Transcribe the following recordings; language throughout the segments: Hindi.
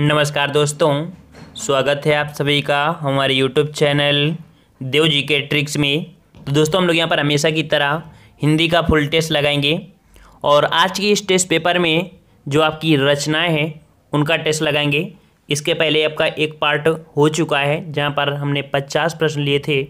नमस्कार दोस्तों स्वागत है आप सभी का हमारे यूट्यूब चैनल देव जी के ट्रिक्स में तो दोस्तों हम लोग यहाँ पर हमेशा की तरह हिंदी का फुल टेस्ट लगाएंगे और आज के इस टेस्ट पेपर में जो आपकी रचनाएं हैं उनका टेस्ट लगाएंगे इसके पहले आपका एक पार्ट हो चुका है जहाँ पर हमने पचास प्रश्न लिए थे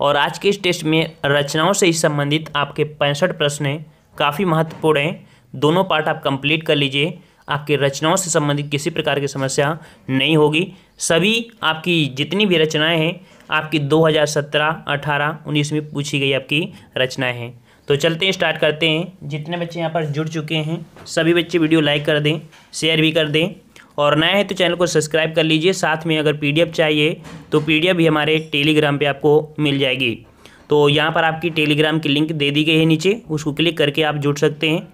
और आज के इस टेस्ट में रचनाओं से संबंधित आपके पैंसठ प्रश्न काफ़ी महत्वपूर्ण हैं दोनों पार्ट आप कंप्लीट कर लीजिए आपकी रचनाओं से संबंधित किसी प्रकार की समस्या नहीं होगी सभी आपकी जितनी भी रचनाएं हैं आपकी 2017, 18, 19 में पूछी गई आपकी रचनाएं हैं तो चलते हैं स्टार्ट करते हैं जितने बच्चे यहाँ पर जुड़ चुके हैं सभी बच्चे वीडियो लाइक कर दें शेयर भी कर दें और नया है तो चैनल को सब्सक्राइब कर लीजिए साथ में अगर पी चाहिए तो पी भी हमारे टेलीग्राम पर आपको मिल जाएगी तो यहाँ पर आपकी टेलीग्राम की लिंक दे दी गई है नीचे उसको क्लिक करके आप जुड़ सकते हैं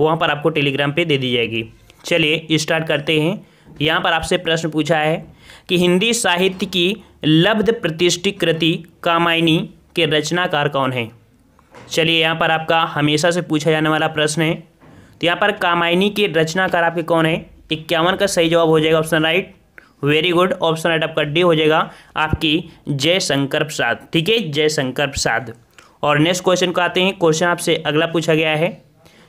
वहाँ पर आपको टेलीग्राम पे दे दी जाएगी चलिए स्टार्ट करते हैं यहाँ पर आपसे प्रश्न पूछा है कि हिंदी साहित्य की लब्ध प्रतिष्ठित कृति कामायनी के रचनाकार कौन है चलिए यहाँ पर आपका हमेशा से पूछा जाने वाला प्रश्न है तो यहाँ पर कामायनी के रचनाकार आपके कौन है इक्यावन का सही जवाब हो जाएगा option right very good option right आपका डी हो जाएगा आपकी जय शंकर प्रसाद ठीक है जय शंकर प्रसाद और नेक्स्ट क्वेश्चन को आते हैं क्वेश्चन आपसे अगला पूछा गया है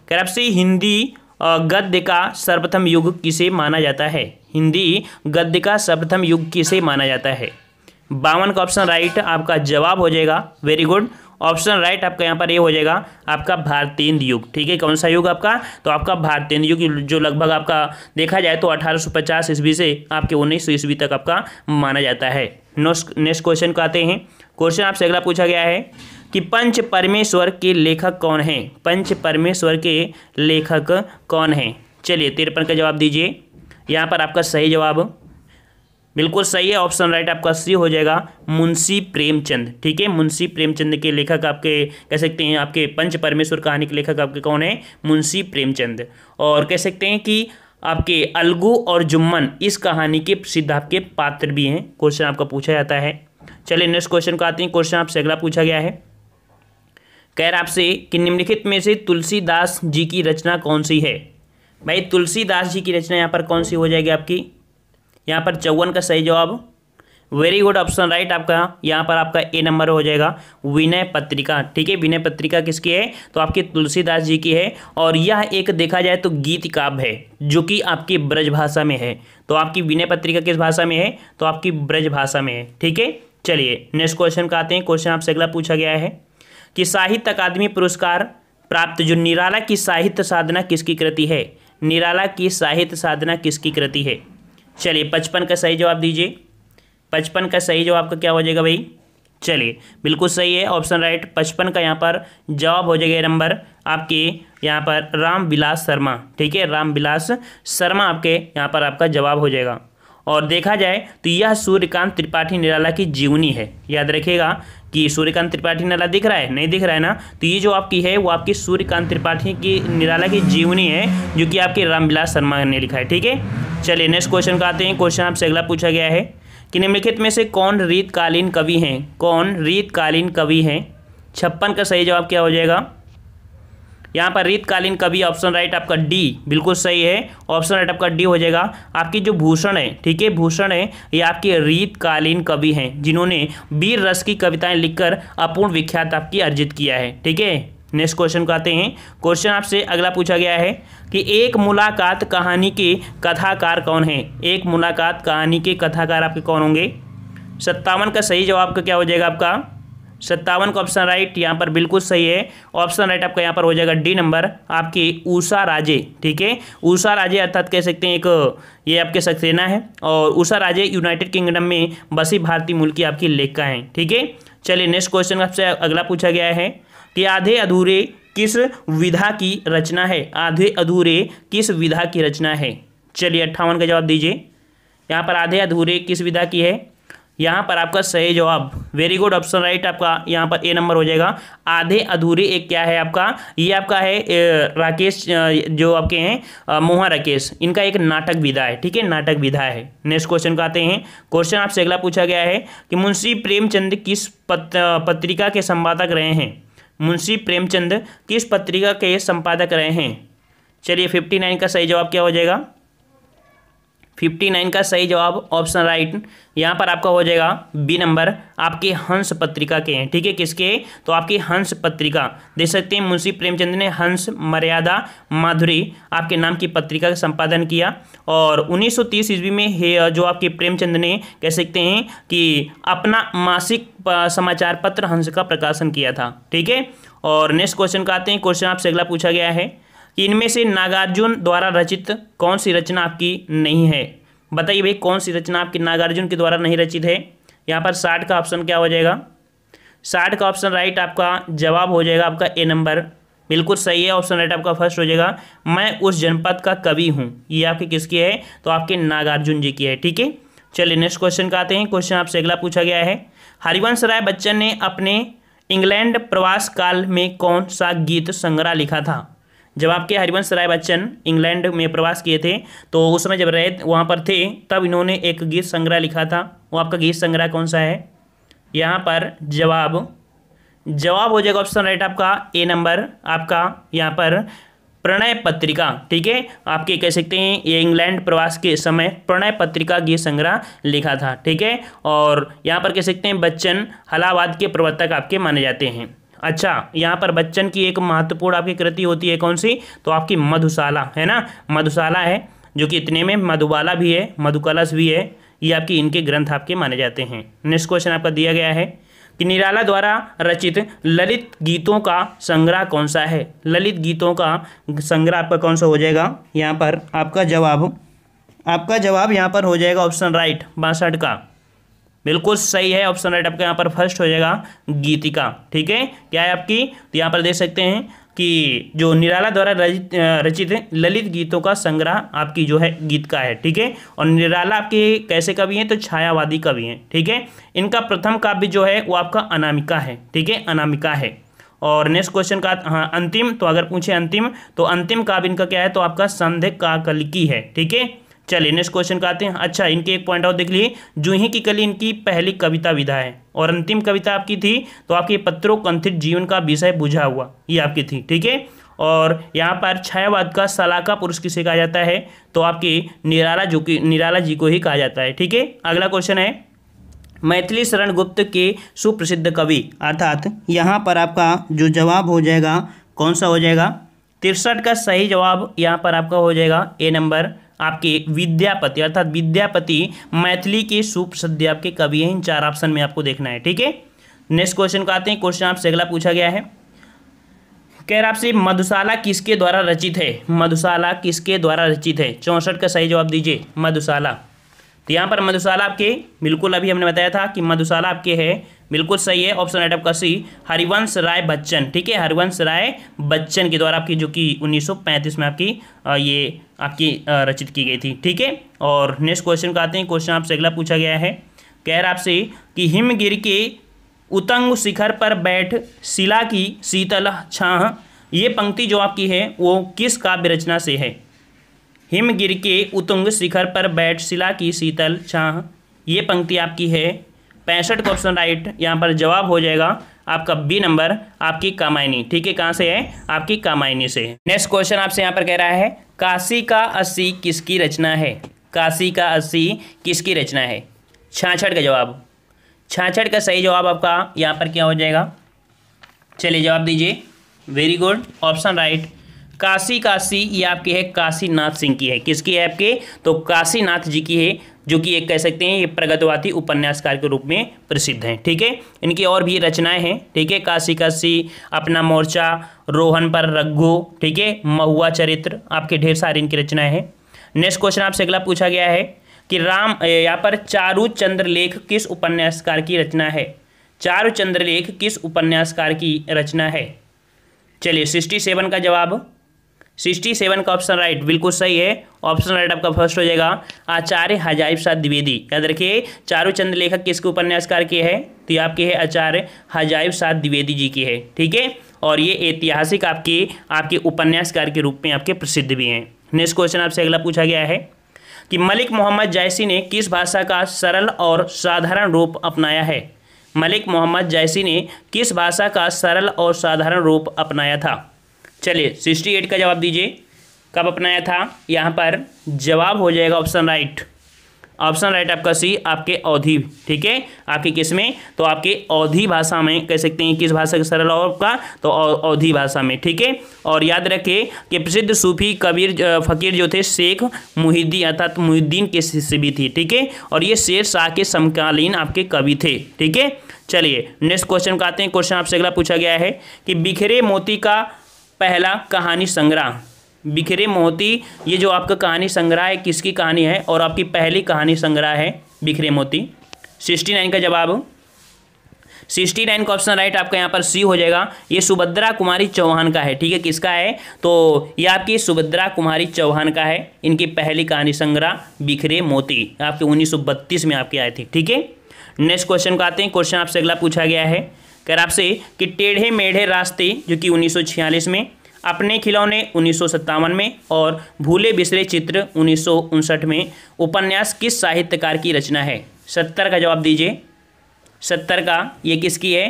खैर आपसे हिंदी गद्य का सर्वप्रथम युग किसे माना जाता है हिंदी गद्य का सर्वप्रथम युग किसे माना जाता है बावन का ऑप्शन राइट आपका जवाब हो जाएगा वेरी गुड ऑप्शन राइट आपका यहाँ पर ये यह हो जाएगा आपका भारतीय युग ठीक है कौन सा युग आपका तो आपका भारतीय युग जो लगभग आपका देखा जाए तो 1850 ईस्वी से आपके 1900 ईस्वी तक आपका माना जाता है नेक्स्ट क्वेश्चन को आते हैं क्वेश्चन आपसे अगला पूछा गया है कि पंच परमेश्वर के लेखक कौन हैं पंच परमेश्वर के लेखक कौन हैं चलिए तिरपन का जवाब दीजिए यहाँ पर आपका सही जवाब बिल्कुल सही है ऑप्शन राइट आपका सी हो जाएगा मुंशी प्रेमचंद ठीक है मुंशी प्रेमचंद के लेखक आपके कह सकते हैं आपके पंच परमेश्वर कहानी के लेखक आपके कौन है मुंशी प्रेमचंद और कह सकते हैं कि आपके अलगू और जुम्मन इस कहानी के प्रसिद्ध आपके पात्र भी हैं क्वेश्चन आपका पूछा जाता है चलिए नेक्स्ट क्वेश्चन को आते हैं क्वेश्चन आपसे अगला पूछा गया है कह रहा आपसे कि निम्नलिखित में से तुलसीदास जी की रचना कौन सी है भाई तुलसीदास जी की रचना यहाँ पर कौन सी हो जाएगी आपकी यहाँ पर चौवन का सही जवाब वेरी गुड ऑप्शन राइट आपका यहाँ पर आपका ए नंबर हो जाएगा विनय पत्रिका ठीक है विनय पत्रिका किसकी है तो आपकी तुलसीदास जी की है और यह एक देखा जाए तो गीत काव्य है जो कि आपकी ब्रज भाषा में है तो आपकी विनय पत्रिका किस भाषा में है तो आपकी ब्रज भाषा में है ठीक है चलिए नेक्स्ट क्वेश्चन का आते हैं क्वेश्चन आपसे अगला पूछा गया है कि साहित्य अकादमी पुरस्कार प्राप्त जो निराला की साहित्य साधना किसकी कृति है निराला की साहित्य साधना किसकी कृति है चलिए पचपन का सही जवाब दीजिए पचपन का सही जवाब का क्या हो जाएगा भाई चलिए बिल्कुल सही है ऑप्शन राइट पचपन का यहाँ पर जवाब हो जाएगा नंबर आपके यहाँ पर राम विलास शर्मा ठीक है राम विलास शर्मा आपके यहाँ पर आपका जवाब हो जाएगा और देखा जाए तो यह सूर्यकांत त्रिपाठी निराला की जीवनी है याद रखिएगा कि सूर्यकांत त्रिपाठी निराला दिख रहा है नहीं दिख रहा है ना तो ये जो आपकी है वो आपकी सूर्यकांत त्रिपाठी की निराला की जीवनी है जो कि आपके रामविलास शर्मा ने लिखा है ठीक है चलिए नेक्स्ट क्वेश्चन का आते हैं क्वेश्चन आपसे अगला पूछा गया है कि निम्नलिखित में से कौन रीतकालीन कवि हैं कौन रीतकालीन कवि हैं छप्पन का सही जवाब क्या हो जाएगा यहाँ पर रीतकालीन कवि ऑप्शन राइट आपका डी बिल्कुल सही है ऑप्शन राइट आपका डी हो जाएगा आपकी जो भूषण है ठीक है भूषण है ये आपकी रीतकालीन कवि हैं जिन्होंने वीर रस की कविताएं लिखकर अपूर्ण विख्यात आपकी अर्जित किया है ठीक है नेक्स्ट क्वेश्चन को आते हैं क्वेश्चन आपसे अगला पूछा गया है कि एक मुलाकात कहानी के कथाकार कौन है एक मुलाकात कहानी के कथाकार आपके कौन होंगे सत्तावन का सही जवाब का क्या हो जाएगा आपका सत्तावन का ऑप्शन राइट यहाँ पर बिल्कुल सही है ऑप्शन राइट आपका यहाँ पर हो जाएगा डी नंबर आपकी ऊषा राजे ठीक है ऊषा राजे अर्थात कह सकते हैं एक ये आपके सक्सेना है और ऊषा राजे यूनाइटेड किंगडम में बसी भारतीय मूल की आपकी लेखा है ठीक है चलिए नेक्स्ट क्वेश्चन आपसे अगला पूछा गया है कि आधे अधूरे किस विधा की रचना है आधे अधूरे किस विधा की रचना है चलिए अट्ठावन का जवाब दीजिए यहाँ पर आधे अधूरे किस विधा की है यहाँ पर आपका सही जवाब वेरी गुड ऑप्शन राइट आपका यहाँ पर ए नंबर हो जाएगा आधे अधूरे एक क्या है आपका ये आपका है राकेश जो आपके हैं मोहा राकेश इनका एक नाटक विधा है ठीक है नाटक विधा है नेक्स्ट क्वेश्चन का आते हैं क्वेश्चन आपसे अगला पूछा गया है कि मुंशी प्रेमचंद किस पत, पत्रिका के संपादक रहे हैं मुंशी प्रेमचंद किस पत्रिका के संपादक रहे हैं चलिए फिफ्टी नाइन का सही जवाब क्या हो जाएगा फिफ्टी नाइन का सही जवाब ऑप्शन राइट यहाँ पर आपका हो जाएगा बी नंबर आपके हंस पत्रिका के हैं ठीक है किसके तो आपकी हंस पत्रिका देख सकते हैं मुंशी प्रेमचंद ने हंस मर्यादा माधुरी आपके नाम की पत्रिका का संपादन किया और 1930 ईस्वी में है जो आपके प्रेमचंद ने कह सकते हैं कि अपना मासिक समाचार पत्र हंस का प्रकाशन किया था ठीक है और नेक्स्ट क्वेश्चन का आते हैं क्वेश्चन आपसे अगला पूछा गया है इनमें से नागार्जुन द्वारा रचित कौन सी रचना आपकी नहीं है बताइए भाई कौन सी रचना आपकी नागार्जुन के द्वारा नहीं रचित है यहाँ पर साठ का ऑप्शन क्या हो जाएगा साठ का ऑप्शन राइट आपका जवाब हो जाएगा आपका ए नंबर बिल्कुल सही है ऑप्शन राइट आपका फर्स्ट हो जाएगा मैं उस जनपद का कवि हूँ ये आपकी किसकी है तो आपके नागार्जुन जी की है ठीक है चलिए नेक्स्ट क्वेश्चन का आते हैं क्वेश्चन आपसे अगला पूछा गया है हरिवंश राय बच्चन ने अपने इंग्लैंड प्रवास काल में कौन सा गीत संग्रह लिखा था जब आपके हरिवंश राय बच्चन इंग्लैंड में प्रवास किए थे तो उस समय जब रहे वहाँ पर थे तब इन्होंने एक गीत संग्रह लिखा था वो आपका गीत संग्रह कौन सा है यहाँ पर जवाब जवाब हो जाएगा ऑप्शन राइट आपका ए नंबर आपका यहाँ पर प्रणय पत्रिका ठीक है आपके कह सकते हैं ये इंग्लैंड प्रवास के समय प्रणय पत्रिका गीत संग्रह लिखा था ठीक है और यहाँ पर कह सकते हैं बच्चन हलावाद के प्रवर्तक आपके माने जाते हैं अच्छा यहाँ पर बच्चन की एक महत्वपूर्ण आपकी कृति होती है कौन सी तो आपकी मधुशाला है ना मधुशाला है जो कि इतने में मधुबाला भी है मधुकलश भी है ये आपकी इनके ग्रंथ आपके माने जाते हैं नेक्स्ट क्वेश्चन आपका दिया गया है कि निराला द्वारा रचित ललित गीतों का संग्रह कौन सा है ललित गीतों का संग्रह आपका कौन सा हो जाएगा यहाँ पर आपका जवाब आपका जवाब यहाँ पर हो जाएगा ऑप्शन राइट बासठ का बिल्कुल सही है ऑप्शन राइट आपका यहाँ पर फर्स्ट हो जाएगा गीतिका ठीक है क्या है आपकी तो यहाँ पर देख सकते हैं कि जो निराला द्वारा रचित रचित ललित गीतों का संग्रह आपकी जो है गीत का है ठीक है और निराला आपके कैसे कवि हैं तो छायावादी कवि हैं ठीक है थीके? इनका प्रथम काव्य जो है वो आपका अनामिका है ठीक है अनामिका है और नेक्स्ट क्वेश्चन का हाँ अंतिम तो अगर पूछे अंतिम तो अंतिम काव्य इनका क्या है तो आपका संध्य काकलिकी है ठीक है चलिए नेक्स्ट क्वेश्चन का आते हैं अच्छा इनके एक पॉइंट आउट देख लिए जूही की कली इनकी पहली कविता विधा है और अंतिम कविता आपकी थी तो आपके पत्रों कंथित जीवन का विषय बुझा हुआ ये आपकी थी ठीक है और यहाँ पर छायावाद का सलाका पुरुष किसे कहा जाता है तो आपके निराला जो की निराला जी को ही कहा जाता है ठीक है अगला क्वेश्चन है मैथिली शरण गुप्त के सुप्रसिद्ध कवि अर्थात यहाँ पर आपका जो जवाब हो जाएगा कौन सा हो जाएगा तिरसठ का सही जवाब यहाँ पर आपका हो जाएगा ए नंबर आपके विद्यापति अर्थात विद्यापति मैथिली के शुभ सद्य आपके कवि हैं इन चार ऑप्शन में आपको देखना है ठीक है नेक्स्ट क्वेश्चन को आते हैं क्वेश्चन आपसे अगला पूछा गया है कह रहा आपसे मधुशाला किसके द्वारा रचित है मधुशाला किसके द्वारा रचित है चौंसठ का सही जवाब दीजिए मधुशाला तो यहाँ पर मधुशाला आपके बिल्कुल अभी हमने बताया था कि मधुशाला आपके है बिल्कुल सही है ऑप्शन राइट का सी हरिवंश राय बच्चन ठीक है हरिवंश राय बच्चन के द्वारा आपकी जो कि 1935 में आपकी ये आपकी रचित की गई थी ठीक है और नेक्स्ट क्वेश्चन का आते हैं क्वेश्चन आपसे अगला पूछा गया है कह रहा आपसे कि हिमगिर के उतंग शिखर पर बैठ शिला की शीतल छाह ये पंक्ति जो आपकी है वो किस काव्य रचना से है हिमगिर के उतंग शिखर पर बैठ शिला की शीतल छाह ये पंक्ति आपकी है पैंसठ क्वेश्चन राइट यहाँ पर जवाब हो जाएगा आपका बी नंबर आपकी कामायनी ठीक है कहाँ से है आपकी कामायनी से नेक्स्ट क्वेश्चन आपसे यहाँ पर कह रहा है काशी का अस्सी किसकी रचना है काशी का अस्सी किसकी रचना है छाछड़ का जवाब छाछड़ का सही जवाब आपका यहाँ पर क्या हो जाएगा चलिए जवाब दीजिए very good option right Kashi Kashi ये आपकी है काशीनाथ सिंह की है किसकी है आपके तो काशीनाथ जी की है जो कि एक कह सकते हैं ये प्रगतवादी उपन्यासकार के रूप में प्रसिद्ध हैं ठीक है इनकी और भी रचनाएं हैं ठीक है काशी काशी अपना मोर्चा रोहन पर रघु ठीक है महुआ चरित्र आपके ढेर सारी इनकी रचनाएं हैं नेक्स्ट क्वेश्चन आपसे अगला पूछा गया है कि राम यहाँ पर चारू चंद्रलेख किस उपन्यासकार की रचना है चारू चंद्रलेख किस उपन्यासकार की रचना है चलिए सिक्सटी सेवन का जवाब सिक्सटी सेवन का ऑप्शन राइट बिल्कुल सही है ऑप्शन राइट आपका फर्स्ट हो जाएगा आचार्य हजाइब शाह द्विवेदी याद रखिए चारू चंद लेखक किसके उपन्यासकार के है तो ये आपके है आचार्य हजाइब शाह द्विवेदी जी की है ठीक है और ये ऐतिहासिक आपके आपके उपन्यासकार के रूप में आपके प्रसिद्ध भी हैं नेक्स्ट क्वेश्चन आपसे अगला पूछा गया है कि मलिक मोहम्मद जैसी ने किस भाषा का सरल और साधारण रूप अपनाया है मलिक मोहम्मद जैसी ने किस भाषा का सरल और साधारण रूप अपनाया था चलिए सिक्सटी एट का जवाब दीजिए कब अपनाया था यहाँ पर जवाब हो जाएगा ऑप्शन राइट ऑप्शन राइट आपका सी आपके अवधि ठीक है आपके किस में तो आपके अवधि भाषा में कह सकते हैं किस भाषा के सरल और आपका तो अवधि भाषा में ठीक है और याद रखिए कि प्रसिद्ध सूफी कबीर फकीर जो थे शेख मुहिद्दीन अर्थात मुहिद्दीन के शिष्य भी थी ठीक है और ये शेर शाह के समकालीन आपके कवि थे ठीक है चलिए नेक्स्ट क्वेश्चन का आते हैं क्वेश्चन आपसे अगला पूछा गया है कि बिखरे मोती का पहला कहानी संग्रह बिखरे मोती ये जो आपका कहानी संग्रह है किसकी कहानी है और आपकी पहली कहानी संग्रह है बिखरे मोती सिक्सटी नाइन का जवाब सिक्सटी नाइन का ऑप्शन राइट आपका यहाँ पर सी हो जाएगा ये सुभद्रा कुमारी चौहान का है ठीक है किसका है तो ये आपकी सुभद्रा कुमारी चौहान का है इनकी पहली कहानी संग्रह बिखरे मोती आपके उन्नीस में आपकी आई थी ठीक है नेक्स्ट क्वेश्चन को आते हैं क्वेश्चन आपसे अगला पूछा गया है रहा आपसे कि टेढ़े मेढ़े रास्ते जो कि उन्नीस में अपने खिलौने उन्नीस में और भूले बिसरे चित्र उन्नीस में उपन्यास किस साहित्यकार की रचना है सत्तर का जवाब दीजिए सत्तर का ये किसकी है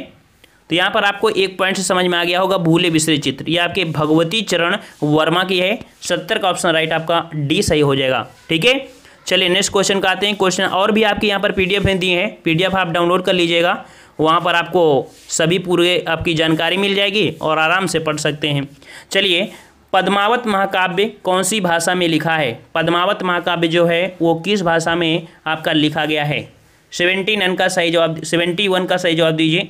तो यहाँ पर आपको एक पॉइंट से समझ में आ गया होगा भूले बिसरे चित्र ये आपके भगवती चरण वर्मा की है सत्तर का ऑप्शन राइट आपका डी सही हो जाएगा ठीक है चलिए नेक्स्ट क्वेश्चन का आते हैं क्वेश्चन और भी आपके यहाँ पर पीडीएफ डी दिए हैं पी आप डाउनलोड कर लीजिएगा वहाँ पर आपको सभी पूरे आपकी जानकारी मिल जाएगी और आराम से पढ़ सकते हैं चलिए पद्मावत महाकाव्य कौन सी भाषा में लिखा है पद्मावत महाकाव्य जो है वो किस भाषा में आपका लिखा गया है सेवेंटी नाइन का सही जवाब सेवेंटी वन का सही जवाब दीजिए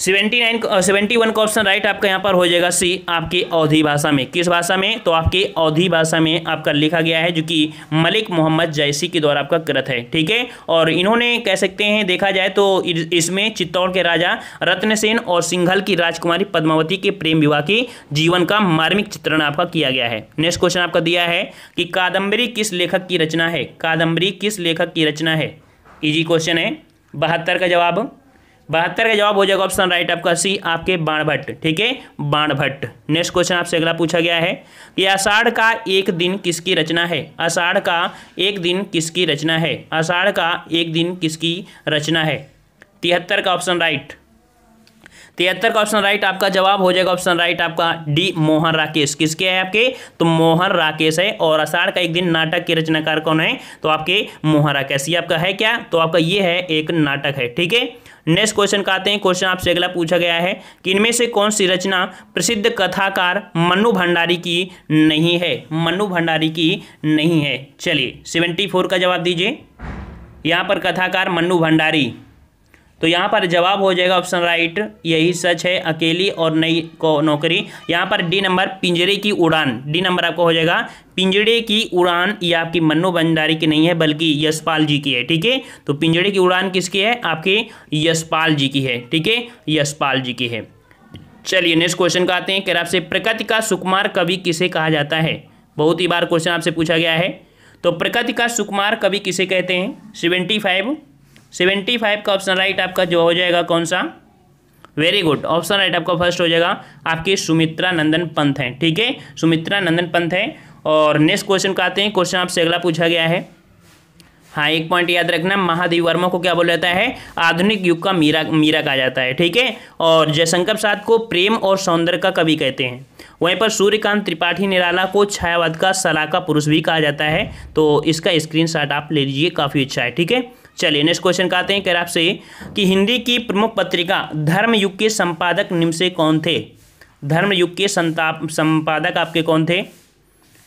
सेवेंटी नाइन सेवेंटी वन का ऑप्शन राइट आपका यहाँ पर हो जाएगा सी आपके अवधि भाषा में किस भाषा में तो आपके अवधि भाषा में आपका लिखा गया है जो कि मलिक मोहम्मद जैसी के द्वारा आपका कृत है ठीक है और इन्होंने कह सकते हैं देखा जाए तो इसमें चित्तौड़ के राजा रत्नसेन और सिंघल की राजकुमारी पद्मावती के प्रेम विवाह के जीवन का मार्मिक चित्रण आपका किया गया है नेक्स्ट क्वेश्चन आपका दिया है कि कादम्बरी किस लेखक की रचना है कादम्बरी किस लेखक की रचना है इजी क्वेश्चन है बहत्तर का जवाब बहत्तर का जवाब हो जाएगा ऑप्शन राइट आपका सी आपके बाणभट्ट ठीक है बाणभट्ट नेक्स्ट क्वेश्चन आपसे अगला पूछा गया है कि आषाढ़ का एक दिन किसकी रचना है आषाढ़ का एक दिन किसकी रचना है आषाढ़ का एक दिन किसकी रचना है तिहत्तर का ऑप्शन राइट तिहत्तर का ऑप्शन राइट आपका जवाब हो जाएगा ऑप्शन राइट आपका डी मोहन राकेश किसके है आपके तो मोहन राकेश है और आषाढ़ का एक दिन नाटक के रचनाकार कौन है तो आपके मोहन राकेश ये आपका है क्या तो आपका ये है एक नाटक है ठीक है नेक्स्ट क्वेश्चन का आते हैं क्वेश्चन आपसे अगला पूछा गया है कि इनमें से कौन सी रचना प्रसिद्ध कथाकार मनु भंडारी की नहीं है मनु भंडारी की नहीं है चलिए सेवेंटी फोर का जवाब दीजिए यहाँ पर कथाकार मनु भंडारी तो यहाँ पर जवाब हो जाएगा ऑप्शन राइट यही सच है अकेली और नई को नौकरी यहाँ पर डी नंबर पिंजरे की उड़ान डी नंबर आपको हो जाएगा पिंजड़े की उड़ान ये आपकी मन्नू भंडारी की नहीं है बल्कि यशपाल जी की है ठीक है तो पिंजड़े की उड़ान किसकी है आपके यशपाल जी की है ठीक है यशपाल जी की है चलिए नेक्स्ट क्वेश्चन का आते हैं कह आपसे प्रकृति का सुकुमार कवि किसे कहा जाता है बहुत ही बार क्वेश्चन आपसे पूछा गया है तो प्रकृति का सुकुमार कवि किसे कहते हैं सेवेंटी फाइव सेवेंटी फाइव का ऑप्शन राइट आपका जो हो जाएगा कौन सा वेरी गुड ऑप्शन राइट आपका फर्स्ट हो जाएगा आपकी सुमित्रा नंदन पंथ है ठीक है सुमित्रा नंदन पंथ है और नेक्स्ट क्वेश्चन का आते हैं क्वेश्चन आपसे अगला पूछा गया है हाँ एक पॉइंट याद रखना महादेव वर्मा को क्या बोला जाता है आधुनिक युग का मीरा मीरा कहा जाता है ठीक है और जयशंकर प्रसाद को प्रेम और सौंदर्य का कवि कहते हैं वहीं पर सूर्यकांत त्रिपाठी निराला को छायावाद का सलाका पुरुष भी कहा जाता है तो इसका स्क्रीनशॉट आप ले लीजिए काफ़ी अच्छा है ठीक है चलिए नेक्स्ट क्वेश्चन कहते हैं कह रहा आपसे कि हिंदी की प्रमुख पत्रिका धर्मयुग के संपादक निम्न से कौन थे धर्मयुग के संताप संपादक आपके कौन थे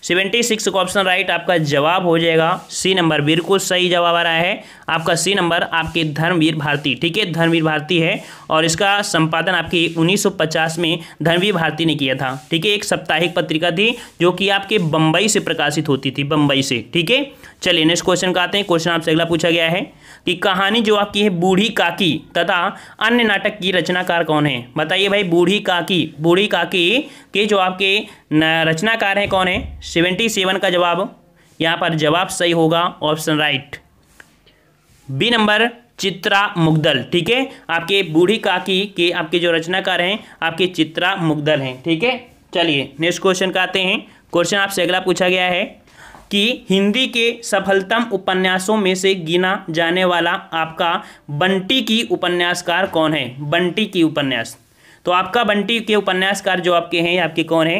सेवेंटी सिक्स का ऑप्शन राइट आपका जवाब हो जाएगा सी नंबर बिल्कुल सही जवाब आ रहा है आपका सी नंबर आपके धर्मवीर भारती ठीक है धर्मवीर भारती है और इसका संपादन आपके 1950 में धर्मवीर भारती ने किया था ठीक है एक साप्ताहिक पत्रिका थी जो कि आपके बंबई से प्रकाशित होती थी बम्बई से ठीक है चलिए नेक्स्ट क्वेश्चन का आते हैं क्वेश्चन आपसे अगला पूछा गया है कि कहानी जो आपकी है बूढ़ी काकी तथा अन्य नाटक की रचनाकार कौन है बताइए भाई बूढ़ी काकी बूढ़ी काकी के जो आपके रचनाकार हैं कौन है सेवेंटी सेवन का जवाब यहाँ पर जवाब सही होगा option right B number Chitra Mudgal ठीक है आपके बूढ़ी काकी के आपके जो रचनाकार हैं आपके चित्रा मुग्दल हैं ठीक है चलिए नेक्स्ट क्वेश्चन का आते हैं क्वेश्चन आपसे अगला पूछा गया है कि हिंदी के सफलतम उपन्यासों में से गिना जाने वाला आपका बंटी की उपन्यासकार कौन है बंटी की उपन्यास तो आपका बंटी के उपन्यासकार जो आपके हैं आपके कौन है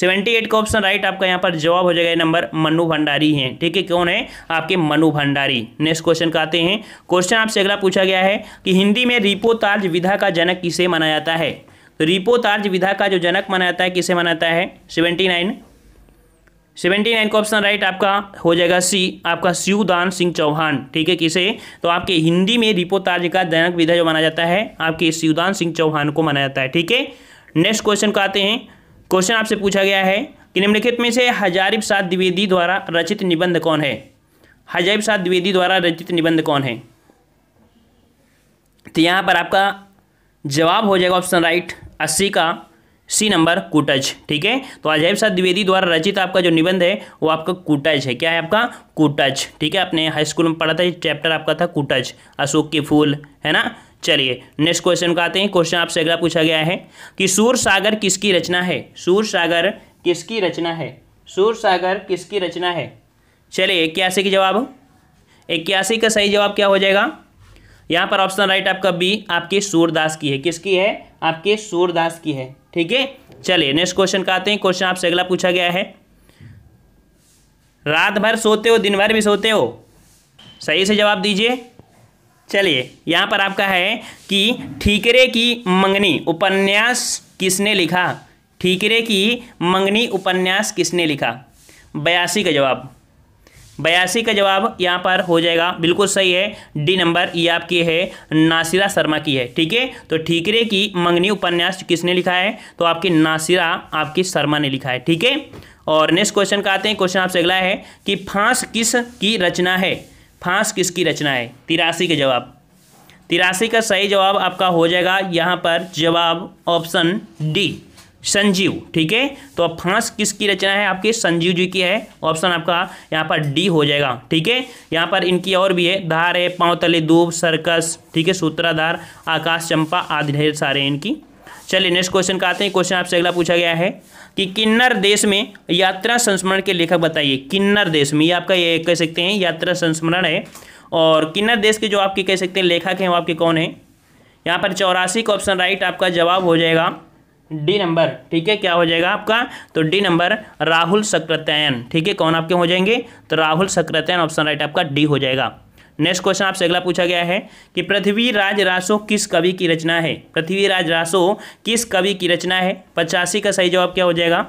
सेवेंटी एट का ऑप्शन राइट आपका यहाँ पर जवाब हो जाएगा नंबर मनु भंडारी हैं ठीक है कौन है आपके मनु भंडारी नेक्स्ट क्वेश्चन का आते हैं क्वेश्चन आपसे अगला पूछा गया है कि हिंदी में रिपो तार्ज विधा का जनक किसे माना जाता है तो रिपो तार्ज विधा का जो जनक माना जाता है किसे माना जाता है सेवेंटी नाइन सेवेंटी नाइन का ऑप्शन राइट आपका हो जाएगा सी आपका शिवदान सिंह चौहान ठीक है किसे तो आपके हिंदी में रिपो तार्ज का जनक विधा जो माना जाता है आपके शिवदान सिंह चौहान को माना जाता है ठीक है नेक्स्ट क्वेश्चन का आते हैं क्वेश्चन आपसे पूछा गया है कि निम्नलिखित में से हजारिब सात द्विवेदी द्वारा रचित निबंध कौन है हजारिब सात द्विवेदी द्वारा रचित निबंध कौन है तो यहाँ पर आपका जवाब हो जाएगा ऑप्शन राइट अस्सी का सी नंबर कुटज ठीक है तो अजैब साह द्विवेदी द्वारा रचित आपका जो निबंध है वो आपका कुटज है क्या है आपका कुटज ठीक है आपने हाई स्कूल में पढ़ा था चैप्टर आपका था कुटज अशोक के फूल है ना चलिए नेक्स्ट क्वेश्चन को आते हैं क्वेश्चन आपसे अगला पूछा गया है कि सूर सागर किसकी रचना है सूर सागर किसकी रचना है सूर सागर किसकी रचना है चलिए इक्यासी की जवाब इक्यासी का सही जवाब क्या हो जाएगा यहाँ पर ऑप्शन राइट आपका बी आपके सूरदास की है किसकी है आपके सूरदास की है ठीक है चलिए नेक्स्ट क्वेश्चन का आते हैं क्वेश्चन आपसे अगला पूछा गया है रात भर सोते हो दिन भर भी सोते हो सही से जवाब दीजिए चलिए यहाँ पर आपका है कि ठीकरे की मंगनी उपन्यास किसने लिखा ठीकरे की मंगनी उपन्यास किसने लिखा बयासी का जवाब बयासी का जवाब यहाँ पर हो जाएगा बिल्कुल सही है डी नंबर ये आपकी है नासिरा शर्मा की है ठीक है तो ठीकरे की मंगनी उपन्यास किसने लिखा है तो आपकी नासिरा आपकी शर्मा ने लिखा है ठीक है और नेक्स्ट क्वेश्चन का आते हैं क्वेश्चन आपसे अगला है कि फांस किस की रचना है फांस किसकी रचना है तिरासी के जवाब तिरासी का सही जवाब आपका हो जाएगा यहाँ पर जवाब ऑप्शन डी संजीव ठीक है तो अब फांस किसकी रचना है आपकी संजीव जी की है ऑप्शन आपका यहाँ पर डी हो जाएगा ठीक है यहाँ पर इनकी और भी है धार है पाँव तले दूब सर्कस ठीक है सूत्राधार आकाश चंपा आदि ढेर सारे इनकी चलिए नेक्स्ट क्वेश्चन का आते हैं क्वेश्चन आपसे अगला पूछा गया है कि किन्नर देश में यात्रा संस्मरण के लेखक बताइए किन्नर देश में ये आपका ये कह सकते हैं यात्रा संस्मरण है और किन्नर देश के जो आपके कह सकते हैं लेखक हैं वो आपके कौन हैं यहाँ पर चौरासी का ऑप्शन राइट आपका जवाब हो जाएगा डी नंबर ठीक है क्या हो जाएगा आपका तो डी नंबर राहुल सक्रतयन ठीक है कौन आपके हो जाएंगे तो राहुल सक्रतयन ऑप्शन राइट आपका डी हो जाएगा नेक्स्ट क्वेश्चन आपसे अगला पूछा गया है कि पृथ्वीराज रासो किस कवि की रचना है पृथ्वीराज रासो किस कवि की रचना है पचासी का सही जवाब क्या हो जाएगा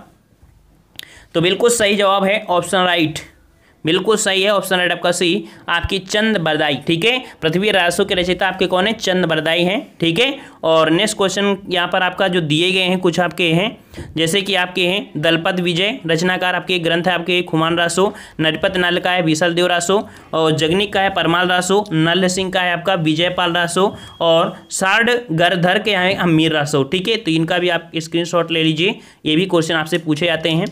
तो बिल्कुल सही जवाब है ऑप्शन राइट बिल्कुल सही है ऑप्शन राइट आपका सी आपकी चंद बरदाई ठीक है पृथ्वी राजस्व के रचयिता आपके कौन है चंद बरदाई है ठीक है और नेक्स्ट क्वेश्चन यहाँ पर आपका जो दिए गए हैं कुछ आपके हैं जैसे कि आपके हैं दलपत विजय रचनाकार आपके ग्रंथ है आपके खुमान रासो नरपत नल का है विशाल देव रासो और जगनिक का है परमाल रासो नल सिंह का है आपका विजयपाल रासो और सार्ड गरधर के हैं हमीर रासो ठीक है तो इनका भी आप स्क्रीनशॉट ले लीजिए ये भी क्वेश्चन आपसे पूछे जाते हैं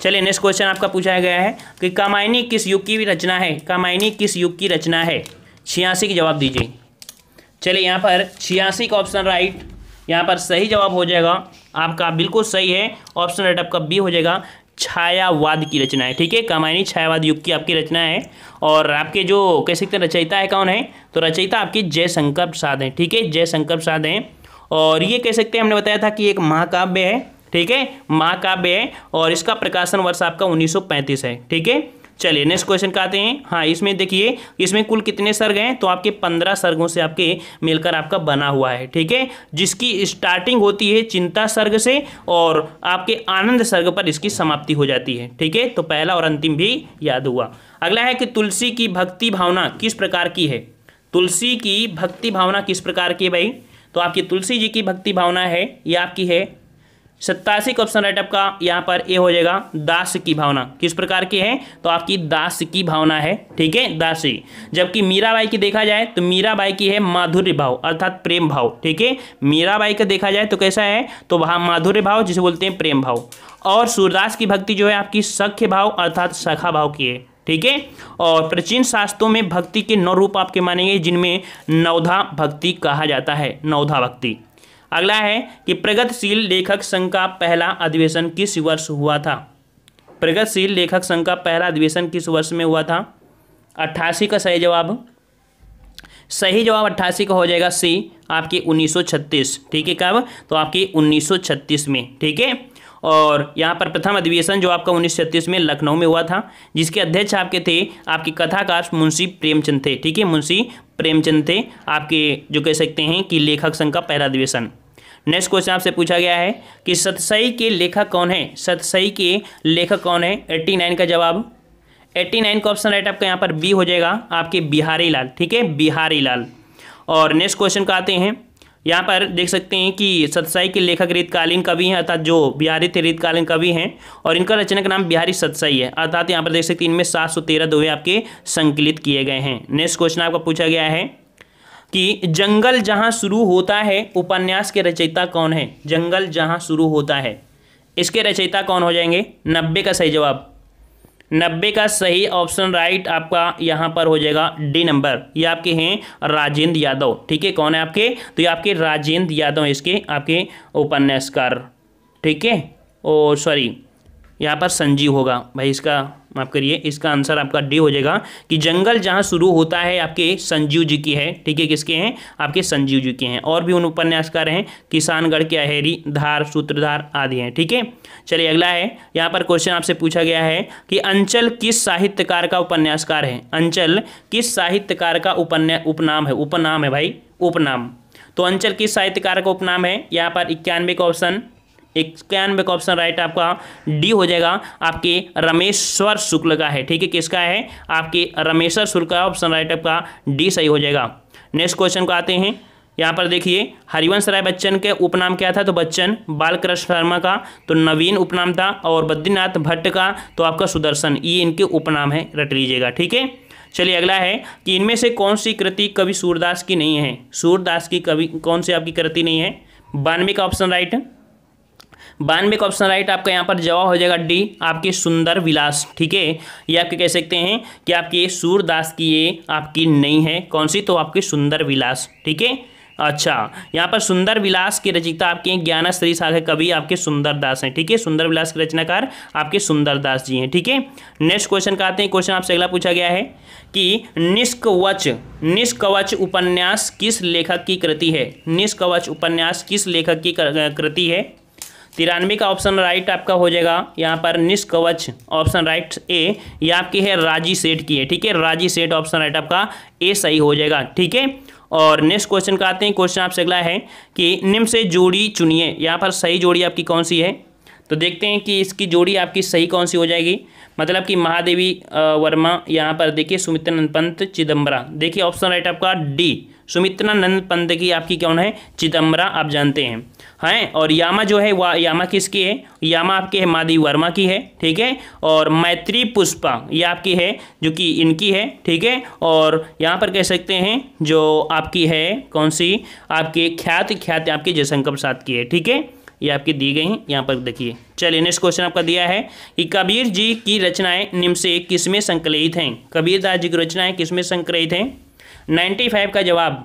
चलिए नेक्स्ट क्वेश्चन आपका पूछा गया है कि कामायनी किस युग की रचना है कामायनी किस युग की रचना है छियासी की जवाब दीजिए चलिए यहाँ पर छियासी का ऑप्शन राइट यहाँ पर सही जवाब हो जाएगा आपका बिल्कुल सही है ऑप्शन राइट आपका बी हो जाएगा छायावाद की रचना है ठीक है कामायनी छायावाद युग की आपकी रचना है और आपके जो कह सकते हैं रचयिता है कौन है तो रचयिता आपकी जयशंकर प्रसाद है ठीक है जयशंकर प्रसाद हैं और ये कह सकते हैं हमने बताया था कि एक महाकाव्य है ठीक है महाकाव्य है और इसका प्रकाशन वर्ष आपका 1935 है ठीक है चलिए नेक्स्ट क्वेश्चन का आते हैं हाँ इसमें देखिए इसमें कुल कितने सर्ग हैं तो आपके पंद्रह सर्गों से आपके मिलकर आपका बना हुआ है ठीक है जिसकी स्टार्टिंग होती है चिंता सर्ग से और आपके आनंद सर्ग पर इसकी समाप्ति हो जाती है ठीक है तो पहला और अंतिम भी याद हुआ अगला है कि तुलसी की भक्ति भावना किस प्रकार की है तुलसी की भक्ति भावना किस प्रकार की है भाई तो आपकी तुलसी जी की भक्ति भावना है या आपकी है सत्तासी का ऑप्शन राइट आपका यहाँ पर ए हो जाएगा दास की भावना किस प्रकार की है तो आपकी दास की भावना है ठीक है दासी जबकि मीराबाई की देखा जाए तो मीराबाई की है माधुर्य भाव अर्थात प्रेम भाव ठीक है मीराबाई का देखा जाए तो कैसा है तो वहाँ माधुर्य भाव जिसे बोलते हैं प्रेम भाव और सूरदास की भक्ति जो है आपकी सख्य भाव अर्थात सखा भाव की है ठीक है और प्राचीन शास्त्रों में भक्ति के नौ रूप आपके मानेंगे जिनमें नवधा भक्ति कहा जाता है नवधा भक्ति अगला है कि प्रगतिशील लेखक संघ का पहला अधिवेशन किस वर्ष हुआ था प्रगतिशील लेखक संघ का पहला अधिवेशन किस वर्ष में हुआ था अट्ठासी का सही जवाब सही जवाब अट्ठासी का हो जाएगा सी आपके 1936 ठीक है कब तो आपके 1936 में ठीक है और यहाँ पर प्रथम अधिवेशन जो आपका उन्नीस में लखनऊ में हुआ था जिसके अध्यक्ष आपके थे आपके कथाकार मुंशी प्रेमचंद थे ठीक है मुंशी प्रेमचंद थे आपके जो कह सकते हैं कि लेखक संघ का पहला अधिवेशन नेक्स्ट क्वेश्चन आपसे पूछा गया है कि सतसई के लेखक कौन है सतसई के लेखक कौन है एट्टी नाइन का जवाब एट्टी नाइन का ऑप्शन राइट आपका यहाँ पर बी हो जाएगा आपके बिहारी लाल ठीक है बिहारी लाल और नेक्स्ट क्वेश्चन का आते हैं यहाँ पर देख सकते हैं कि सतसाई के लेखक रीतकालीन कवि हैं अर्थात जो बिहारी थे रीतकालीन कवि हैं और इनका रचना का नाम बिहारी सतसई है अर्थात यहाँ पर देख सकते हैं इनमें सात सौ तेरह दोहे आपके संकलित किए गए हैं नेक्स्ट क्वेश्चन आपका पूछा गया है कि जंगल जहां शुरू होता है उपन्यास के रचयिता कौन है जंगल जहां शुरू होता है इसके रचयिता कौन हो जाएंगे नब्बे का सही जवाब नब्बे का सही ऑप्शन राइट आपका यहां पर हो जाएगा डी नंबर ये आपके हैं राजेंद्र यादव ठीक है कौन है आपके तो ये आपके राजेंद्र यादव इसके आपके उपन्यासकार ठीक है ओ सॉरी यहाँ पर संजीव होगा भाई इसका माफ करिए इसका आंसर आपका डी हो जाएगा कि जंगल जहाँ शुरू होता है आपके संजीव जी की है ठीक है किसके हैं आपके संजीव जी के हैं और भी उन उपन्यासकार हैं किसानगढ़ के अहेरी धार सूत्रधार आदि हैं ठीक है चलिए अगला है यहाँ पर क्वेश्चन आपसे पूछा गया है कि अंचल किस साहित्यकार का उपन्यासकार है अंचल किस साहित्यकार का उपन्या उपनाम है उपनाम है भाई उपनाम तो अंचल किस साहित्यकार का उपनाम है यहाँ पर इक्यानवे का ऑप्शन इक्यानवे का ऑप्शन राइट आपका डी हो जाएगा आपके रमेश्वर शुक्ल का है ठीक है किसका है आपके रमेश्वर शुक्ल का ऑप्शन राइट आपका डी सही हो जाएगा नेक्स्ट क्वेश्चन को आते हैं यहाँ पर देखिए हरिवंश राय बच्चन के उपनाम क्या था तो बच्चन बालकृष्ण शर्मा का तो नवीन उपनाम था और बद्रीनाथ भट्ट का तो आपका सुदर्शन ये इनके उपनाम है रट लीजिएगा ठीक है चलिए अगला है कि इनमें से कौन सी कृति कवि सूरदास की नहीं है सूरदास की कवि कौन सी आपकी कृति नहीं है बानवे का ऑप्शन राइट है बानवे का ऑप्शन राइट आपका यहाँ पर जवाब हो जाएगा डी आपके सुंदर विलास ठीक है ये आपके कह सकते हैं कि आपके सूरदास की ये आपकी नहीं है कौन सी तो आपकी सुंदर विलास ठीक है अच्छा यहाँ पर सुंदर विलास की रचिता आपके हैं श्री शाखा कवि आपके सुंदर दास हैं ठीक है सुंदर विलास के रचनाकार आपके सुंदर दास जी हैं ठीक है नेक्स्ट क्वेश्चन का आते हैं क्वेश्चन आपसे अगला पूछा गया है कि निष्कवच निष्कवच उपन्यास किस लेखक की कृति है निष्कवच उपन्यास किस लेखक की कृति है तिरानवे का ऑप्शन राइट आपका हो जाएगा यहाँ पर निष्कवच ऑप्शन राइट ए ये आपकी है राजी सेठ की है ठीक है राजी सेठ ऑप्शन राइट आपका ए सही हो जाएगा ठीक है और नेक्स्ट क्वेश्चन का आते हैं क्वेश्चन आपसे अगला है कि निम्न से जोड़ी चुनिए यहाँ पर सही जोड़ी आपकी कौन सी है तो देखते हैं कि इसकी जोड़ी आपकी सही कौन सी हो जाएगी मतलब कि महादेवी वर्मा यहाँ पर देखिए सुमित्रन पंत चिदम्बरा देखिए ऑप्शन राइट आपका डी सुमित्रा नंद पंत की आपकी कौन है चिदम्बरा आप जानते हैं हैं और यामा जो है वह यामा किसकी है यामा आपकी है मादी वर्मा की है ठीक है और मैत्री पुष्पा ये आपकी है जो कि इनकी है ठीक है और यहाँ पर कह सकते हैं जो आपकी है कौन सी आपकी ख्यात ख्यात आपके जयशंकर साथ की है ठीक है ये आपकी दी गई हैं यहाँ पर देखिए चलिए नेक्स्ट क्वेश्चन आपका दिया है कि कबीर जी की रचनाएं निम्न से किसमें संकलित हैं कबीरदास जी की रचनाएं किसमें संकलित हैं नाइन्टी फाइव का जवाब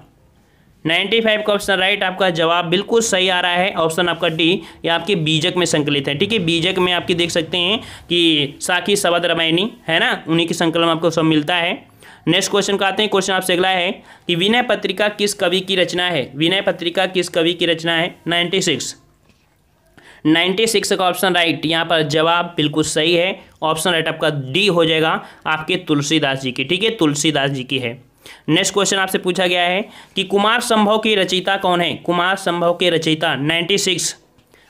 नाइन्टी फाइव का ऑप्शन राइट आपका जवाब बिल्कुल सही आ रहा है ऑप्शन आपका डी ये आपके बीजक में संकलित है ठीक है बीजक में आपकी देख सकते हैं कि साकी सवद रामायणी है ना उन्हीं की संकलन आपको सब मिलता है नेक्स्ट क्वेश्चन का आते हैं क्वेश्चन आपसे अगला है कि विनय पत्रिका किस कवि की रचना है विनय पत्रिका किस कवि की रचना है नाइन्टी सिक्स नाइन्टी सिक्स का ऑप्शन राइट यहाँ पर जवाब बिल्कुल सही है ऑप्शन राइट आपका डी हो जाएगा आपके तुलसीदास जी की ठीक है तुलसीदास जी की है नेक्स्ट क्वेश्चन आपसे पूछा गया है कि कुमार संभव की रचयिता कौन है कुमार संभव के रचयिता नाइन्टी सिक्स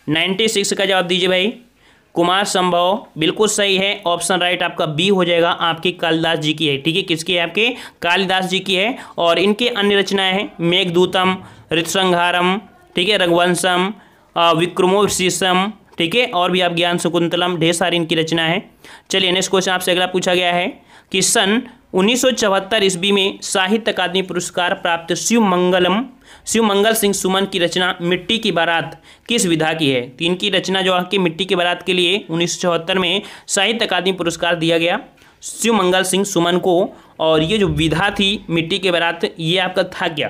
नाइन्टी सिक्स का जवाब दीजिए भाई कुमार संभव बिल्कुल सही है ऑप्शन राइट आपका बी हो जाएगा आपके कालिदास जी की है ठीक है किसकी है आपके कालिदास जी की है और इनके अन्य रचनाएं हैं मेघदूतम ऋतसंहारम ठीक है रघुवंशम विक्रमोशीषम ठीक है और भी आप ज्ञान शकुंतलम ढेर सारी इनकी रचना है चलिए नेक्स्ट क्वेश्चन आपसे अगला पूछा गया है कि सन उन्नीस ईस्वी में साहित्य अकादमी पुरस्कार प्राप्त शिव मंगलम शिव मंगल सिंह सुमन की रचना मिट्टी की बारात किस विधा की है तीन तो इनकी रचना जो है मिट्टी की बारात के लिए उन्नीस में साहित्य अकादमी पुरस्कार दिया गया शिव मंगल सिंह सुमन को और ये जो विधा थी मिट्टी के बारात ये आपका था क्या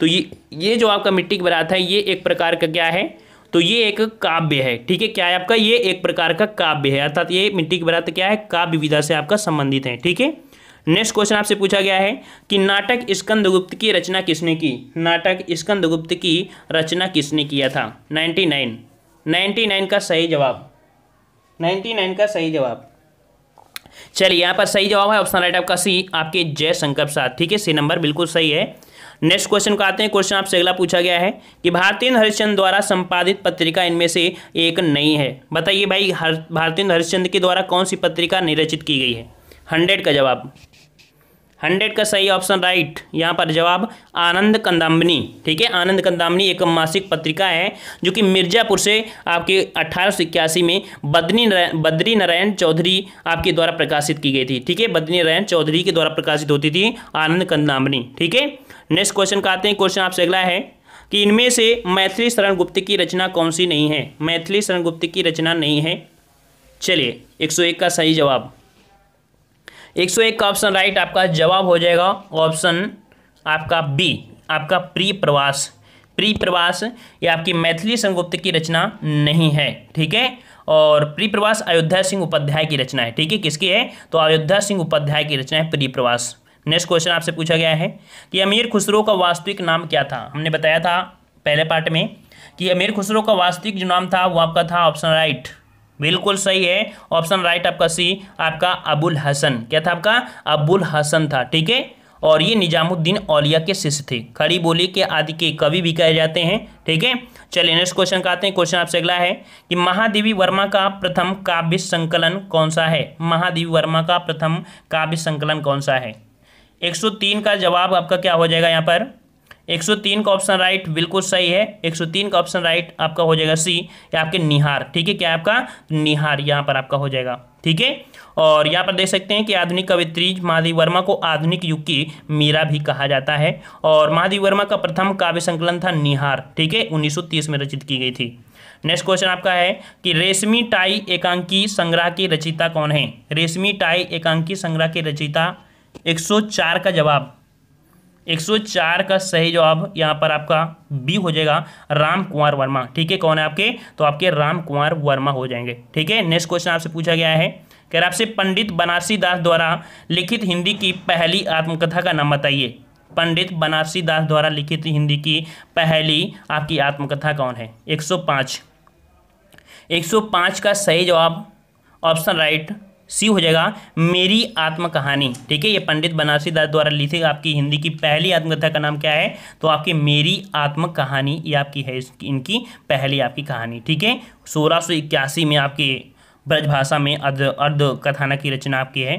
तो ये ये जो आपका मिट्टी की बारात है ये एक प्रकार का क्या है तो ये एक काव्य है ठीक है क्या है आपका ये एक प्रकार का काव्य है अर्थात ये मिट्टी की बारात क्या है काव्य विधा से आपका संबंधित है ठीक है नेक्स्ट क्वेश्चन आपसे पूछा गया है कि नाटक स्कंदगुप्त की रचना किसने की नाटक स्कंदगुप्त की रचना किसने किया था नाइन्टी नाइन नाइन्टी नाइन का सही जवाब नाइन्टी नाइन का सही जवाब चलिए यहाँ पर सही जवाब है ऑप्शन राइट आपका सी आपके जयशंकर साथ ठीक है सी नंबर बिल्कुल सही है नेक्स्ट क्वेश्चन को आते हैं क्वेश्चन आपसे अगला पूछा गया है कि भारतीय हरिश्चंद द्वारा संपादित पत्रिका इनमें से एक नहीं है बताइए भाई हर भारतीय हरिश्चंद के द्वारा कौन सी पत्रिका निरचित की गई है हंड्रेड का जवाब हंड्रेड का सही ऑप्शन राइट यहाँ पर जवाब आनंद कंदामनी ठीक है आनंद कंदामनी एक मासिक पत्रिका है जो कि मिर्जापुर से आपके अठारह में बदनी बद्री नारायण चौधरी आपके द्वारा प्रकाशित की गई थी ठीक है बद्री नारायण चौधरी के द्वारा प्रकाशित होती थी आनंद कंदामनी ठीक है नेक्स्ट क्वेश्चन का आते हैं क्वेश्चन आपसे अगला है कि इनमें से मैथिली शरण गुप्त की रचना कौन सी नहीं है मैथिली शरण गुप्त की रचना नहीं है चलिए 101 का सही जवाब एक सौ एक का ऑप्शन राइट आपका जवाब हो जाएगा ऑप्शन आपका बी आपका प्री प्रवास प्री प्रवास ये आपकी मैथिली संगुप्त की रचना नहीं है ठीक है और प्री प्रवास अयोध्या सिंह उपाध्याय की रचना है ठीक है किसकी है तो अयोध्या सिंह उपाध्याय की रचना है प्री प्रवास नेक्स्ट क्वेश्चन आपसे पूछा गया है कि अमीर खुसरो का वास्तविक नाम क्या था हमने बताया था पहले पार्ट में कि अमीर खुसरो का वास्तविक जो नाम था वो आपका था ऑप्शन राइट बिल्कुल सही है ऑप्शन राइट आपका सी आपका अबुल हसन क्या था आपका अबुल हसन था ठीक है और ये निजामुद्दीन औलिया के शिष्य थे खड़ी बोली के आदि के कवि भी कहे जाते हैं ठीक है चलिए नेक्स्ट क्वेश्चन का आते हैं क्वेश्चन आपसे अगला है कि महादेवी वर्मा का प्रथम काव्य संकलन कौन सा है महादेवी वर्मा का प्रथम काव्य संकलन कौन सा है 103 का जवाब आपका क्या हो जाएगा यहाँ पर 103 का ऑप्शन राइट बिल्कुल सही है 103 का ऑप्शन राइट आपका हो जाएगा सी या आपके निहार ठीक है क्या आपका निहार यहाँ पर आपका हो जाएगा ठीक है और यहाँ पर देख सकते हैं कि आधुनिक कवित्री महादेव वर्मा को आधुनिक युग की मीरा भी कहा जाता है और महादेव वर्मा का प्रथम काव्य संकलन था निहार ठीक है 1930 में रचित की गई थी नेक्स्ट क्वेश्चन आपका है कि रेशमी टाई एकांकी संग्रह की रचिता कौन है रेशमी टाई एकांकी संग्रह की रचिता 104 का जवाब 104 का सही जवाब यहाँ पर आपका बी हो जाएगा राम कुमार वर्मा ठीक है कौन है आपके तो आपके राम कुमार वर्मा हो जाएंगे ठीक है नेक्स्ट क्वेश्चन आपसे पूछा गया है कह आपसे पंडित बनारसी दास द्वारा लिखित हिंदी की पहली आत्मकथा का नाम बताइए पंडित बनारसी दास द्वारा लिखित हिंदी की पहली आपकी आत्मकथा कौन है 105 105 का सही जवाब ऑप्शन राइट सी हो जाएगा मेरी आत्म कहानी ठीक है ये पंडित बनारसी दास द्वारा लिखी आपकी हिंदी की पहली आत्मकथा का नाम क्या है तो आपकी मेरी आत्म कहानी ये आपकी है इनकी पहली आपकी कहानी ठीक है सोलह में आपकी ब्रजभाषा में अर्ध अर्ध कथाना की रचना आपकी है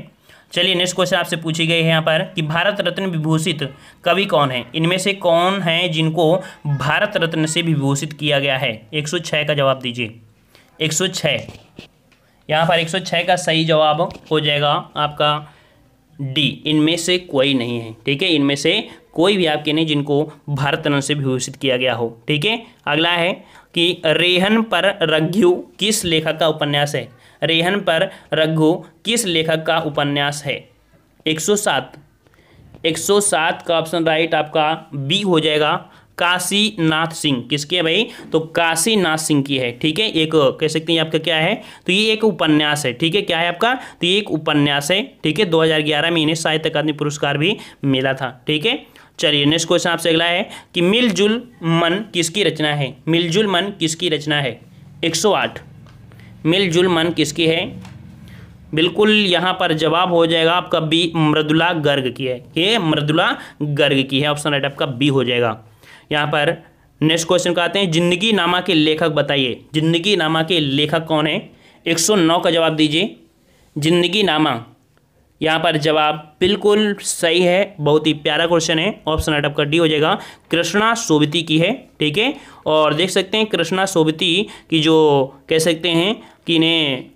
चलिए नेक्स्ट क्वेश्चन आपसे पूछी गई है यहाँ पर कि भारत रत्न विभूषित कवि कौन है इनमें से कौन है जिनको भारत रत्न से विभूषित किया गया है 106 का जवाब दीजिए 106 यहाँ पर 106 का सही जवाब हो जाएगा आपका डी इनमें से कोई नहीं है ठीक है इनमें से कोई भी आपके नहीं जिनको भारत रत्न से विभूषित किया गया हो ठीक है अगला है कि रेहन पर रघु किस लेखक का उपन्यास है रेहन पर रघु किस लेखक का उपन्यास है 107 107 का ऑप्शन राइट आपका बी हो जाएगा काशीनाथ सिंह किसकी है भाई तो काशीनाथ सिंह की है ठीक है एक कह सकते हैं आपका क्या है तो ये एक उपन्यास है ठीक है क्या है आपका तो ये एक उपन्यास है ठीक है 2011 में इन्हें साहित्य अकादमी पुरस्कार भी मिला था ठीक है चलिए नेक्स्ट क्वेश्चन आपसे अगला है कि मिलजुल मन किसकी रचना है मिलजुल मन किसकी रचना है एक मिलजुल मन किसकी है बिल्कुल यहाँ पर जवाब हो जाएगा आपका बी मृदुला गर्ग की है ये मृदुला गर्ग की है ऑप्शन राइट आपका बी हो जाएगा यहाँ पर नेक्स्ट क्वेश्चन को आते हैं जिंदगी नामा के लेखक बताइए जिंदगी नामा के लेखक कौन है 109 का जवाब दीजिए जिंदगी नामा यहाँ पर जवाब बिल्कुल सही है बहुत ही प्यारा क्वेश्चन है ऑप्शन आइट आपका डी हो जाएगा कृष्णा सोबती की है ठीक है और देख सकते हैं कृष्णा सोबती की जो कह सकते हैं कि इन्हें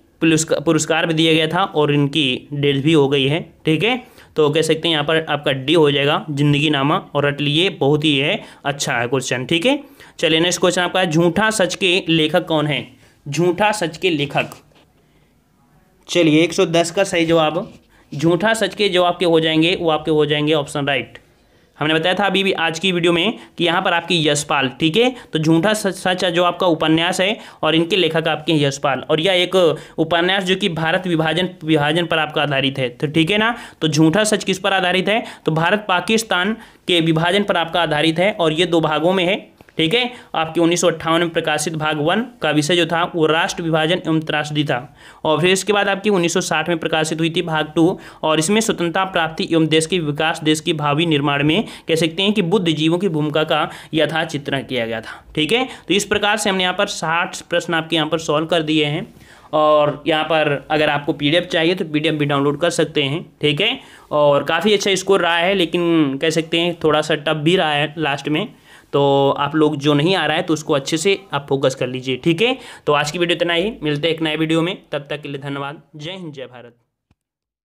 पुरस्कार भी दिया गया था और इनकी डेथ भी हो गई है ठीक है तो कह सकते हैं यहाँ पर आपका डी हो जाएगा जिंदगी नामा और रट लिए बहुत ही है अच्छा है क्वेश्चन ठीक है चलिए नेक्स्ट क्वेश्चन आपका झूठा सच के लेखक कौन है झूठा सच के लेखक चलिए 110 का सही जवाब झूठा सच के जो आपके हो जाएंगे वो आपके हो जाएंगे ऑप्शन राइट हमने बताया था अभी भी आज की वीडियो में कि यहाँ पर आपकी यशपाल ठीक है तो झूठा सच जो आपका उपन्यास है और इनके लेखक आपके हैं यशपाल और यह एक उपन्यास जो कि भारत विभाजन विभाजन पर आपका आधारित है तो ठीक है ना तो झूठा सच किस पर आधारित है तो भारत पाकिस्तान के विभाजन पर आपका आधारित है और ये दो भागों में है ठीक है आपके उन्नीस में प्रकाशित भाग वन का विषय जो था वो राष्ट्र विभाजन एवं त्रासदी था और फिर इसके बाद आपकी 1960 में प्रकाशित हुई थी भाग टू और इसमें स्वतंत्रता प्राप्ति एवं देश के विकास देश की भावी निर्माण में कह सकते हैं कि बुद्ध जीवों की भूमिका का यथा चित्रण किया गया था ठीक है तो इस प्रकार से हमने यहाँ पर साठ प्रश्न आपके यहाँ पर सॉल्व कर दिए हैं और यहाँ पर अगर आपको पीडीएफ चाहिए तो पीडीएफ भी डाउनलोड कर सकते हैं ठीक है और काफ़ी अच्छा स्कोर रहा है लेकिन कह सकते हैं थोड़ा सा टफ भी रहा है लास्ट में तो आप लोग जो नहीं आ रहा है तो उसको अच्छे से आप फोकस कर लीजिए ठीक है तो आज की वीडियो इतना ही मिलते हैं एक नए वीडियो में तब तक के लिए धन्यवाद जय हिंद जय भारत